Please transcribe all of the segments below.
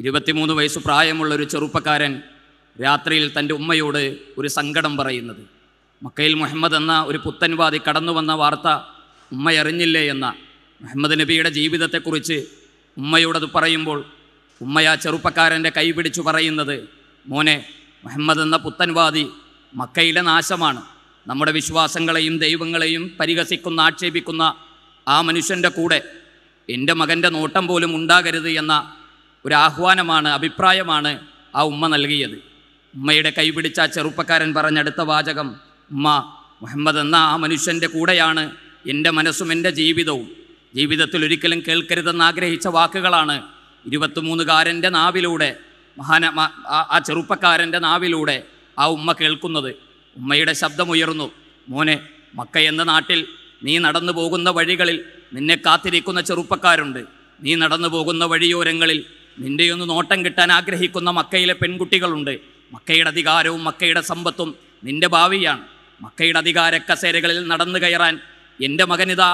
ഇരുപത്തിമൂന്ന് വയസ്സ് പ്രായമുള്ള ഒരു ചെറുപ്പക്കാരൻ രാത്രിയിൽ തൻ്റെ ഉമ്മയോട് ഒരു സങ്കടം പറയുന്നത് മക്കയിൽ മുഹമ്മദ് എന്ന ഒരു പുത്തൻവാദി കടന്നു വന്ന വാർത്ത ഉമ്മയറിഞ്ഞില്ലേ എന്ന മുഹമ്മദ് നബിയുടെ ജീവിതത്തെക്കുറിച്ച് ഉമ്മയോടത് പറയുമ്പോൾ ഉമ്മയ ചെറുപ്പക്കാരൻ്റെ കൈ പിടിച്ചു പറയുന്നത് മോനെ മുഹമ്മദ് എന്ന പുത്തൻവാദി മക്കയിലെ നാശമാണ് നമ്മുടെ വിശ്വാസങ്ങളെയും ദൈവങ്ങളെയും പരിഹസിക്കുന്ന ആക്ഷേപിക്കുന്ന ആ മനുഷ്യൻ്റെ കൂടെ എൻ്റെ മകൻ്റെ നോട്ടം പോലും ഉണ്ടാകരുത് എന്ന ഒരു ആഹ്വാനമാണ് അഭിപ്രായമാണ് ആ ഉമ്മ നൽകിയത് ഉമ്മയുടെ കൈപിടിച്ച ആ ചെറുപ്പക്കാരൻ പറഞ്ഞടുത്ത വാചകം ഉമ്മ മുഹമ്മദ് എന്ന ആ മനുഷ്യൻ്റെ കൂടെയാണ് എൻ്റെ മനസ്സും എൻ്റെ ജീവിതവും ജീവിതത്തിൽ ഒരിക്കലും കേൾക്കരുതെന്ന് ആഗ്രഹിച്ച വാക്കുകളാണ് ഇരുപത്തിമൂന്നുകാരൻ്റെ നാവിലൂടെ മഹാന ആ ചെറുപ്പക്കാരൻ്റെ നാവിലൂടെ ആ ഉമ്മ കേൾക്കുന്നത് ഉമ്മയുടെ ശബ്ദമുയർന്നു മോനെ മക്ക എന്ന നാട്ടിൽ നീ നടന്നു പോകുന്ന വഴികളിൽ നിന്നെ കാത്തിരിക്കുന്ന ചെറുപ്പക്കാരുണ്ട് നീ നടന്നു പോകുന്ന വഴിയോരങ്ങളിൽ നിന്റെയൊന്ന് നോട്ടം കിട്ടാൻ ആഗ്രഹിക്കുന്ന മക്കയിലെ പെൺകുട്ടികളുണ്ട് മക്കയുടെ അധികാരവും മക്കയുടെ സമ്പത്തും നിന്റെ ഭാവിയാണ് മക്കയുടെ അധികാര കസേരകളിൽ നടന്നു കയറാൻ എൻ്റെ മകനിതാ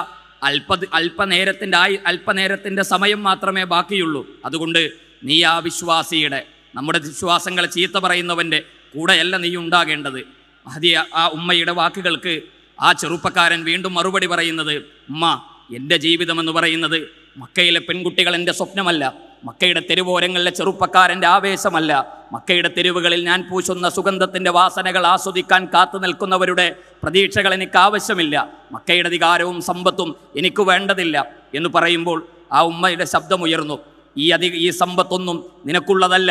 അല്പ അല്പനേരത്തിൻ്റെ ആയി അല്പനേരത്തിൻ്റെ സമയം മാത്രമേ ബാക്കിയുള്ളൂ അതുകൊണ്ട് നീ ആ വിശ്വാസിയുടെ നമ്മുടെ വിശ്വാസങ്ങളെ ചീത്ത പറയുന്നവൻ്റെ കൂടെയല്ല നീ ഉണ്ടാകേണ്ടത് മഹതി ആ ഉമ്മയുടെ വാക്കുകൾക്ക് ആ ചെറുപ്പക്കാരൻ വീണ്ടും മറുപടി പറയുന്നത് ഉമ്മ എൻ്റെ ജീവിതമെന്ന് പറയുന്നത് മക്കയിലെ പെൺകുട്ടികൾ എൻ്റെ സ്വപ്നമല്ല മക്കയുടെ തെരുവോരങ്ങളിലെ ചെറുപ്പക്കാരൻ്റെ ആവേശമല്ല മക്കയുടെ തെരുവുകളിൽ ഞാൻ പൂശുന്ന സുഗന്ധത്തിൻ്റെ വാസനകൾ ആസ്വദിക്കാൻ കാത്തു നിൽക്കുന്നവരുടെ പ്രതീക്ഷകൾ എനിക്ക് ആവശ്യമില്ല മക്കയുടെ അധികാരവും സമ്പത്തും എനിക്ക് വേണ്ടതില്ല എന്ന് പറയുമ്പോൾ ആ ഉമ്മയുടെ ശബ്ദമുയർന്നു ഈ അധിക ഈ സമ്പത്തൊന്നും നിനക്കുള്ളതല്ല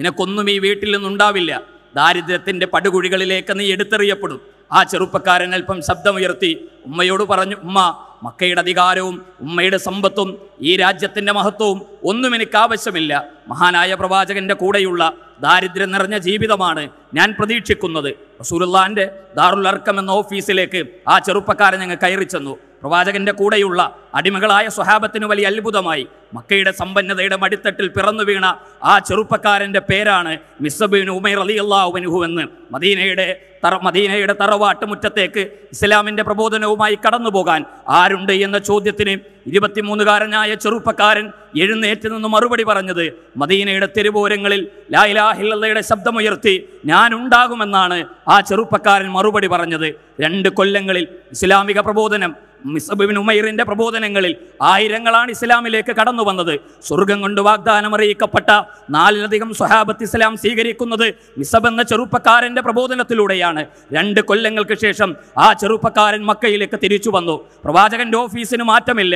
നിനക്കൊന്നും ഈ വീട്ടിൽ നിന്നുണ്ടാവില്ല ദാരിദ്ര്യത്തിൻ്റെ പടുകുഴികളിലേക്ക് നീ എടുത്തെറിയപ്പെടും ആ ചെറുപ്പക്കാരൻ അല്പം ശബ്ദമുയർത്തി ഉമ്മയോട് പറഞ്ഞു ഉമ്മ മക്കയുടെ അധികാരവും ഉമ്മയുടെ സമ്പത്തും ഈ രാജ്യത്തിൻ്റെ മഹത്വവും ഒന്നും എനിക്ക് ആവശ്യമില്ല മഹാനായ പ്രവാചകൻ്റെ കൂടെയുള്ള ദാരിദ്ര്യം നിറഞ്ഞ ജീവിതമാണ് ഞാൻ പ്രതീക്ഷിക്കുന്നത് റസൂലുള്ളാൻ്റെ ദാറുൽ അർക്കം എന്ന ഓഫീസിലേക്ക് ആ ചെറുപ്പക്കാരൻ ഞങ്ങൾ കയറി ചെന്നു പ്രവാചകന്റെ കൂടെയുള്ള അടിമകളായ സ്വഹാബത്തിന് വലിയ അത്ഭുതമായി മക്കയുടെ സമ്പന്നതയുടെ മടിത്തട്ടിൽ പിറന്നു വീണ ആ ചെറുപ്പക്കാരൻ്റെ പേരാണ് മിസ്സബീൻ ഉമൈർ അലി അള്ളാഹുബനുഹു എന്ന് മദീനയുടെ തറ മദീനയുടെ തറവാട്ടുമുറ്റത്തേക്ക് ഇസ്ലാമിൻ്റെ പ്രബോധനവുമായി കടന്നു പോകാൻ ആരുണ്ട് എന്ന ചോദ്യത്തിന് ഇരുപത്തിമൂന്നുകാരനായ ചെറുപ്പക്കാരൻ എഴുന്നേറ്റ് നിന്ന് മറുപടി പറഞ്ഞത് മദീനയുടെ തെരുവോരങ്ങളിൽ ലായിലാഹില്ലയുടെ ശബ്ദമുയർത്തി ഞാനുണ്ടാകുമെന്നാണ് ആ ചെറുപ്പക്കാരൻ മറുപടി പറഞ്ഞത് രണ്ട് കൊല്ലങ്ങളിൽ ഇസ്ലാമിക പ്രബോധനം മിസബിൻ ഉമൈറിന്റെ പ്രബോധനങ്ങളിൽ ആയിരങ്ങളാണ് ഇസ്ലാമിലേക്ക് കടന്നു വന്നത് സ്വർഗം കൊണ്ട് വാഗ്ദാനം അറിയിക്കപ്പെട്ട നാലിലധികം സ്വഹാബത്ത് ഇസ്ലാം സ്വീകരിക്കുന്നത് മിസബ് എന്ന ചെറുപ്പക്കാരന്റെ പ്രബോധനത്തിലൂടെയാണ് രണ്ട് കൊല്ലങ്ങൾക്ക് ശേഷം ആ ചെറുപ്പക്കാരൻ മക്കയിലേക്ക് തിരിച്ചു വന്നു പ്രവാചകന്റെ ഓഫീസിന് മാറ്റമില്ല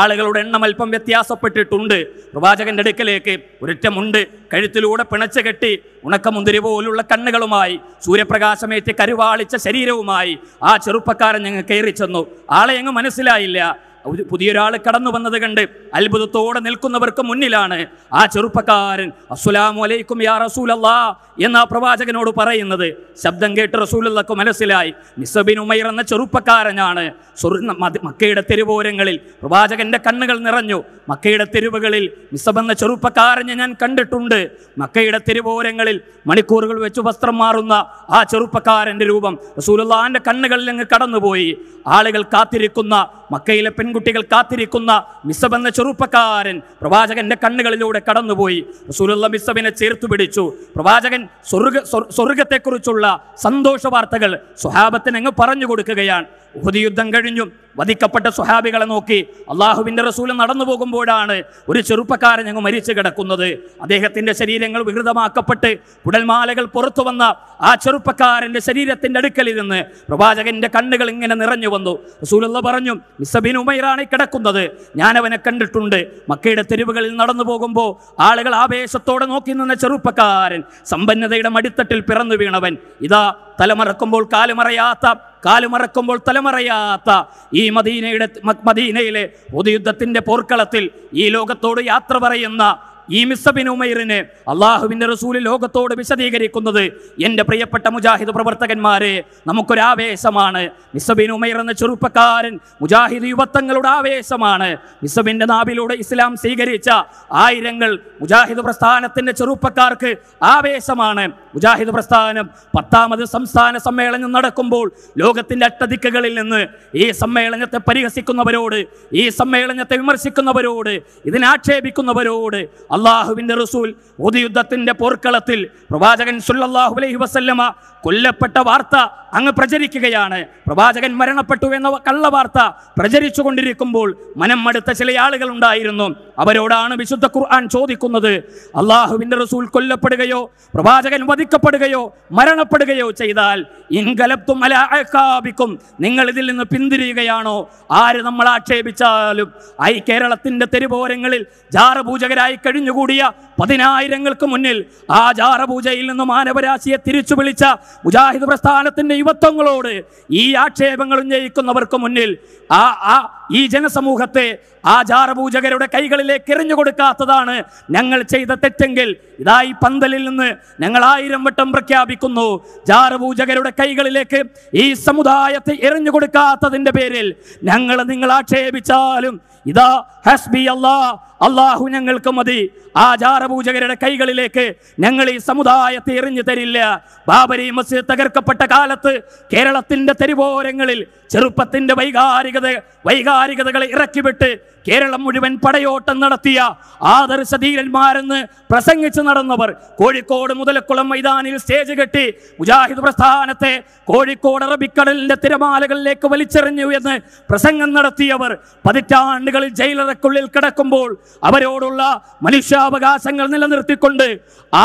ആളുകളുടെ എണ്ണം അല്പം വ്യത്യാസപ്പെട്ടിട്ടുണ്ട് പ്രവാചകന്റെ അടുക്കലേക്ക് ഒരിറ്റമുണ്ട് കഴുത്തിലൂടെ പിണച്ചു കെട്ടി ഉണക്കമുന്തിരി പോലുള്ള കണ്ണുകളുമായി സൂര്യപ്രകാശമേറ്റ് കരുവാളിച്ച ശരീരവുമായി ആ ചെറുപ്പക്കാരൻ ഞങ്ങൾ കയറി ചെന്നു ആളെ ഞങ്ങൾ മനസ്സിലായില്ല ഒരു പുതിയൊരാൾ കടന്നു വന്നത് കണ്ട് അത്ഭുതത്തോടെ നിൽക്കുന്നവർക്ക് മുന്നിലാണ് ആ ചെറുപ്പക്കാരൻ അസ്സലാമു അലൈക്കും യാ റസൂലല്ലാ എന്ന ആ പ്രവാചകനോട് പറയുന്നത് ശബ്ദം കേട്ട് റസൂലല്ലക്ക് മനസ്സിലായി നിസബിൻ ഉമൈർ എന്ന ചെറുപ്പക്കാരനാണ് മക്കയുടെ തെരുവോരങ്ങളിൽ പ്രവാചകന്റെ കണ്ണുകൾ നിറഞ്ഞു മക്കയുടെ തെരുവുകളിൽ നിസബ് എന്ന ചെറുപ്പക്കാരനെ ഞാൻ കണ്ടിട്ടുണ്ട് മക്കയുടെ തെരുവോരങ്ങളിൽ മണിക്കൂറുകൾ വെച്ച് വസ്ത്രം മാറുന്ന ആ ചെറുപ്പക്കാരന്റെ രൂപം റസൂലുള്ളാന്റെ കണ്ണുകളിൽ അങ്ങ് കടന്നുപോയി ആളുകൾ കാത്തിരിക്കുന്ന മക്കയിലെ പെൺ പെൺകുട്ടികൾ കാത്തിരിക്കുന്ന മിസബ് എന്ന ചെറുപ്പക്കാരൻ പ്രവാചകന്റെ കണ്ണുകളിലൂടെ കടന്നുപോയി റസൂലുള്ള മിസബിനെ ചേർത്തു പിടിച്ചു പ്രവാചകൻ സ്വർഗ സ്വർഗത്തെക്കുറിച്ചുള്ള സന്തോഷ വാർത്തകൾ സ്വഹാബത്തിന് അങ്ങ് പറഞ്ഞു കൊടുക്കുകയാണ് ഉഹുദി യുദ്ധം കഴിഞ്ഞു വധിക്കപ്പെട്ട സുഹാബികളെ നോക്കി അള്ളാഹുവിൻ്റെ റസൂൽ നടന്നു പോകുമ്പോഴാണ് ഒരു ചെറുപ്പക്കാരൻ അങ്ങ് മരിച്ചു കിടക്കുന്നത് അദ്ദേഹത്തിൻ്റെ ശരീരങ്ങൾ വികൃതമാക്കപ്പെട്ട് കുടൽമാലകൾ പുറത്തു വന്ന ആ ചെറുപ്പക്കാരൻ്റെ ശരീരത്തിൻ്റെ നിന്ന് പ്രവാചകൻ്റെ കണ്ണുകൾ ഇങ്ങനെ നിറഞ്ഞു വന്നു റസൂലുള്ള പറഞ്ഞു മിസബിൻ ഉമൈറാണ് കിടക്കുന്നത് ഞാനവനെ കണ്ടിട്ടുണ്ട് മക്കയുടെ തെരുവുകളിൽ നടന്നു പോകുമ്പോൾ ആളുകൾ ആവേശത്തോടെ നോക്കി നിന്ന ചെറുപ്പക്കാരൻ സമ്പന്നതയുടെ മടിത്തട്ടിൽ പിറന്നു വീണവൻ ഇതാ തലമറക്കുമ്പോൾ കാലുമറയാത്ത കാലുമറക്കുമ്പോൾ തലമറയാത്ത ഈ മദീനയുടെ മദീനയിലെ പൊതുയുദ്ധത്തിൻ്റെ പോർക്കളത്തിൽ ഈ ലോകത്തോട് യാത്ര പറയുന്ന ഈ മിസ്സബിൻ ഉമൈറിന് അള്ളാഹുവിൻ്റെ റസൂല് ലോകത്തോട് വിശദീകരിക്കുന്നത് എൻ്റെ പ്രിയപ്പെട്ട മുജാഹിദ് പ്രവർത്തകന്മാരെ നമുക്കൊരു നമുക്കൊരാവേശമാണ് മിസ്സബിൻ ഉമൈർ എന്ന ചെറുപ്പക്കാരൻ മുജാഹിദ് യുവത്വങ്ങളുടെ ആവേശമാണ് മിസ്സബിൻ്റെ നാവിലൂടെ ഇസ്ലാം സ്വീകരിച്ച ആയിരങ്ങൾ മുജാഹിദ് പ്രസ്ഥാനത്തിൻ്റെ ചെറുപ്പക്കാർക്ക് ആവേശമാണ് മുജാഹിദ് പ്രസ്ഥാനം പത്താമത് സംസ്ഥാന സമ്മേളനം നടക്കുമ്പോൾ ലോകത്തിൻ്റെ അട്ടദിക്കുകളിൽ നിന്ന് ഈ സമ്മേളനത്തെ പരിഹസിക്കുന്നവരോട് ഈ സമ്മേളനത്തെ വിമർശിക്കുന്നവരോട് ഇതിനാക്ഷേപിക്കുന്നവരോട് അള്ളാഹുവിന്റെ റസൂൽ ഉദയുദ്ധത്തിൻ്റെ പോർക്കളത്തിൽ പ്രവാചകൻ സുല്ലാഹു അലൈഹി വസല്ലമ കൊല്ലപ്പെട്ട വാർത്ത അങ്ങ് പ്രചരിക്കുകയാണ് പ്രവാചകൻ മരണപ്പെട്ടു എന്ന കള്ളവാർത്ത പ്രചരിച്ചു കൊണ്ടിരിക്കുമ്പോൾ മനം മടുത്ത ചില ആളുകൾ ഉണ്ടായിരുന്നു അവരോടാണ് വിശുദ്ധ ഖുർആൻ ചോദിക്കുന്നത് അള്ളാഹുവിൻ്റെ റസൂൽ കൊല്ലപ്പെടുകയോ പ്രവാചകൻ വധിക്കപ്പെടുകയോ മരണപ്പെടുകയോ ചെയ്താൽ ഇൻകലപ്തും അലാബിക്കും നിങ്ങൾ ഇതിൽ നിന്ന് പിന്തിരിയുകയാണോ ആര് നമ്മൾ ആക്ഷേപിച്ചാലും ഐ കേരളത്തിൻ്റെ തെരുവോരങ്ങളിൽ ജാറപൂജകരായി കഴിഞ്ഞുകൂടിയ പതിനായിരങ്ങൾക്ക് മുന്നിൽ ആചാരപൂജയിൽ നിന്ന് മാനവരാശിയെ തിരിച്ചു വിളിച്ച മുജാഹിദ് പ്രസ്ഥാനത്തിന്റെ യുവത്വങ്ങളോട് ഈ ആക്ഷേപങ്ങൾ ഉന്നയിക്കുന്നവർക്ക് മുന്നിൽ ആ ആ ഈ ജനസമൂഹത്തെ ആചാരപൂജകരുടെ കൈകളിലേക്ക് എറിഞ്ഞു കൊടുക്കാത്തതാണ് ഞങ്ങൾ ചെയ്ത തെറ്റെങ്കിൽ ഇതായി പന്തലിൽ നിന്ന് ഞങ്ങൾ ആയിരം വട്ടം പ്രഖ്യാപിക്കുന്നു ജാരപൂജകരുടെ കൈകളിലേക്ക് ഈ സമുദായത്തെ എറിഞ്ഞു കൊടുക്കാത്തതിൻ്റെ പേരിൽ ഞങ്ങൾ നിങ്ങൾ ആക്ഷേപിച്ചാലും ഇതാ ഹസ്ബി അള്ളാ അള്ളാഹു ഞങ്ങൾക്ക് മതി ആചാരപൂജകരുടെ കൈകളിലേക്ക് ഞങ്ങൾ ഈ സമുദായത്തെ എറിഞ്ഞു തരില്ല ബാബരി മസ്ജിദ് തകർക്കപ്പെട്ട കാലത്ത് കേരളത്തിന്റെ തെരുവോരങ്ങളിൽ ചെറുപ്പത്തിന്റെ വൈകാരികത വൈകാരിക വൈകാരികതകളെ ഇറക്കിവിട്ട് കേരളം മുഴുവൻ പടയോട്ടം നടത്തിയ ആദർശ ധീരന്മാരെന്ന് പ്രസംഗിച്ച് നടന്നവർ കോഴിക്കോട് മുതലക്കുളം മൈതാനിൽ സ്റ്റേജ് കെട്ടി മുജാഹിദ് പ്രസ്ഥാനത്തെ കോഴിക്കോട് അറബിക്കടലിന്റെ തിരമാലകളിലേക്ക് വലിച്ചെറിഞ്ഞു എന്ന് പ്രസംഗം നടത്തിയവർ പതിറ്റാണ്ടുകളിൽ ജയിലറക്കുള്ളിൽ കിടക്കുമ്പോൾ അവരോടുള്ള മനുഷ്യാവകാശങ്ങൾ നിലനിർത്തിക്കൊണ്ട് ആ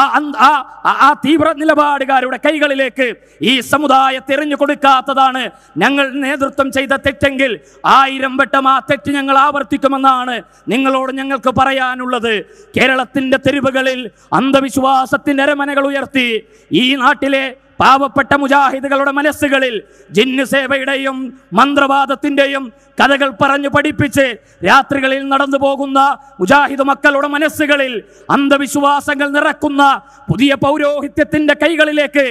ആ തീവ്ര നിലപാടുകാരുടെ കൈകളിലേക്ക് ഈ സമുദായത്തെ എറിഞ്ഞു കൊടുക്കാത്തതാണ് ഞങ്ങൾ നേതൃത്വം ചെയ്ത തെറ്റെങ്കിൽ ആയിരം വട്ടം ആ തെറ്റ് ഞങ്ങൾ ആവർത്തിക്കും നൽകുമെന്നാണ് നിങ്ങളോട് ഞങ്ങൾക്ക് പറയാനുള്ളത് കേരളത്തിൻ്റെ തെരുവുകളിൽ അന്ധവിശ്വാസത്തിൻ്റെ അരമനകൾ ഉയർത്തി ഈ നാട്ടിലെ പാവപ്പെട്ട മുജാഹിദുകളുടെ മനസ്സുകളിൽ ജിന്നു സേവയുടെയും മന്ത്രവാദത്തിൻ്റെയും കഥകൾ പറഞ്ഞു പഠിപ്പിച്ച് രാത്രികളിൽ നടന്നു പോകുന്ന മുജാഹിദ് മക്കളുടെ മനസ്സുകളിൽ അന്ധവിശ്വാസങ്ങൾ നിറക്കുന്ന പുതിയ പൗരോഹിത്യത്തിൻ്റെ കൈകളിലേക്ക്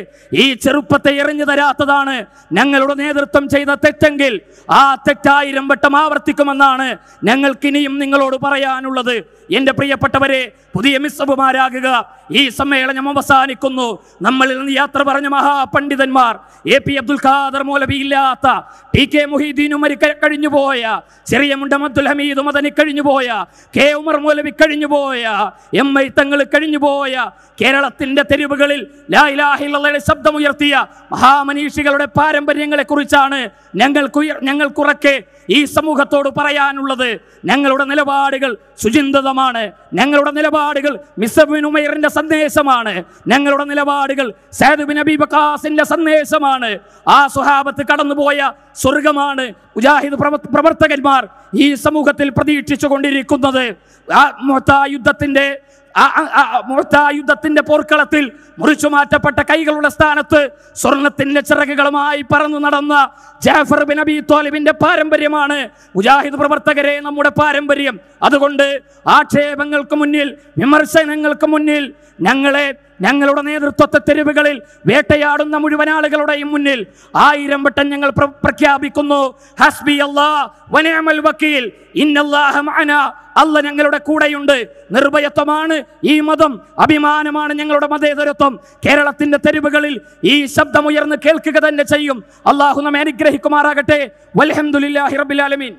ഈ ചെറുപ്പത്തെ എറിഞ്ഞു തരാത്തതാണ് ഞങ്ങളുടെ നേതൃത്വം ചെയ്ത തെറ്റെങ്കിൽ ആ തെറ്റായിരം വട്ടം ആവർത്തിക്കുമെന്നാണ് ഞങ്ങൾക്കിനിയും നിങ്ങളോട് പറയാനുള്ളത് എൻ്റെ പ്രിയപ്പെട്ടവരെ പുതിയ മിസ്സബുമാരാകുക ഈ സമ്മേളനം അവസാനിക്കുന്നു നമ്മളിൽ നിന്ന് യാത്ര പറഞ്ഞ മഹാപണ്ഡിതന്മാർ എ പി അബ്ദുൽ ഖാദർ മൂലവിയില്ലാത്ത ടി കെ മുഹീദ്ദീനും കഴിഞ്ഞുപോയ ചെറിയ മുണ്ടം അബ്ദുൽ ഹമീദും അതനി കഴിഞ്ഞുപോയ കെ ഉമർ മൂലവി കഴിഞ്ഞുപോയ എം ഐ തങ്ങൾ കഴിഞ്ഞുപോയ കേരളത്തിന്റെ തെരുവുകളിൽ ലാഹിലയുടെ ശബ്ദമുയർത്തിയ മഹാമനീഷികളുടെ പാരമ്പര്യങ്ങളെ കുറിച്ചാണ് ഞങ്ങൾക്ക് ഞങ്ങൾക്കുറക്കെ ഈ സമൂഹത്തോട് പറയാനുള്ളത് ഞങ്ങളുടെ നിലപാടുകൾ സുചിന്തിതമാണ് ഞങ്ങളുടെ നിലപാടുകൾ മിസബിൻ ഉമയറിന്റെ സന്ദേശമാണ് ഞങ്ങളുടെ നിലപാടുകൾ സാദുബിൻ അബീബ ഇബ്നുഖാസിന്റെ സന്ദേശമാണ് ആ സ്വഹാബത്ത് കടന്നുപോയ സ്വർഗമാണ് മുജാഹിദ് പ്രവർത്തകന്മാർ ഈ സമൂഹത്തിൽ പ്രതീക്ഷിച്ചു കൊണ്ടിരിക്കുന്നത് യുദ്ധത്തിന്റെ യുദ്ധത്തിന്റെ പോർക്കളത്തിൽ മുറിച്ചു മാറ്റപ്പെട്ട കൈകളുടെ സ്ഥാനത്ത് സ്വർണത്തിന്റെ ചിറകുകളുമായി പറന്നു നടന്ന ജാഫർ ബിൻ അബി ത്വാലിബിന്റെ പാരമ്പര്യമാണ് മുജാഹിദ് പ്രവർത്തകരെ നമ്മുടെ പാരമ്പര്യം അതുകൊണ്ട് ആക്ഷേപങ്ങൾക്ക് മുന്നിൽ വിമർശനങ്ങൾക്ക് മുന്നിൽ ഞങ്ങളെ ഞങ്ങളുടെ നേതൃത്വത്തെ തെരുവുകളിൽ വേട്ടയാടുന്ന മുഴുവൻ ആളുകളുടെയും മുന്നിൽ ആയിരം വട്ടം ഞങ്ങൾ പ്രഖ്യാപിക്കുന്നു ഹസ്ബി വനയമൽ വക്കീൽ ഇന്നല്ലാഹമാന അല്ല ഞങ്ങളുടെ കൂടെയുണ്ട് നിർഭയത്വമാണ് ഈ മതം അഭിമാനമാണ് ഞങ്ങളുടെ മതേതരത്വം കേരളത്തിന്റെ തെരുവുകളിൽ ഈ ശബ്ദമുയർന്ന് കേൾക്കുക തന്നെ ചെയ്യും അള്ളാഹു നമ്മെ അനുഗ്രഹിക്കുമാറാകട്ടെ വലഹമുല്ലാഹി റബിലാലമീൻ